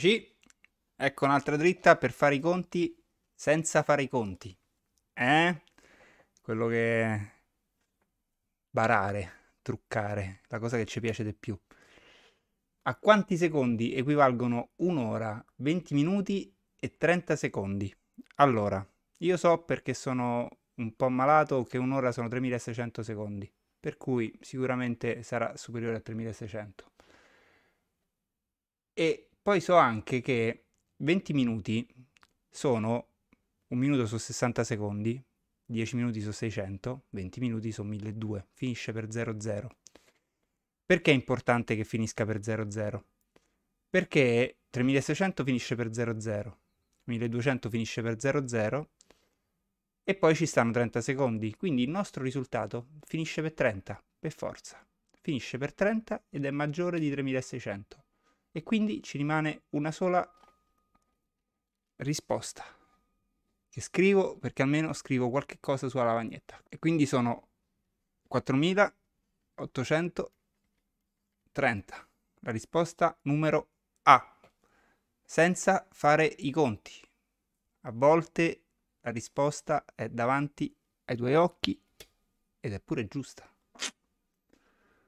Eccoci. Ecco un'altra dritta per fare i conti senza fare i conti. Eh? Quello che... Barare, truccare, la cosa che ci piace di più. A quanti secondi equivalgono un'ora, 20 minuti e 30 secondi? Allora, io so perché sono un po' malato che un'ora sono 3600 secondi, per cui sicuramente sarà superiore a 3600. E poi so anche che 20 minuti sono un minuto su 60 secondi, 10 minuti su 600, 20 minuti su 1200, finisce per 00. Perché è importante che finisca per 00? Perché 3600 finisce per 00, 1200 finisce per 00 e poi ci stanno 30 secondi, quindi il nostro risultato finisce per 30, per forza. Finisce per 30 ed è maggiore di 3600 e quindi ci rimane una sola risposta che scrivo perché almeno scrivo qualche cosa sulla lavagnetta e quindi sono 4830 la risposta numero A senza fare i conti a volte la risposta è davanti ai tuoi occhi ed è pure giusta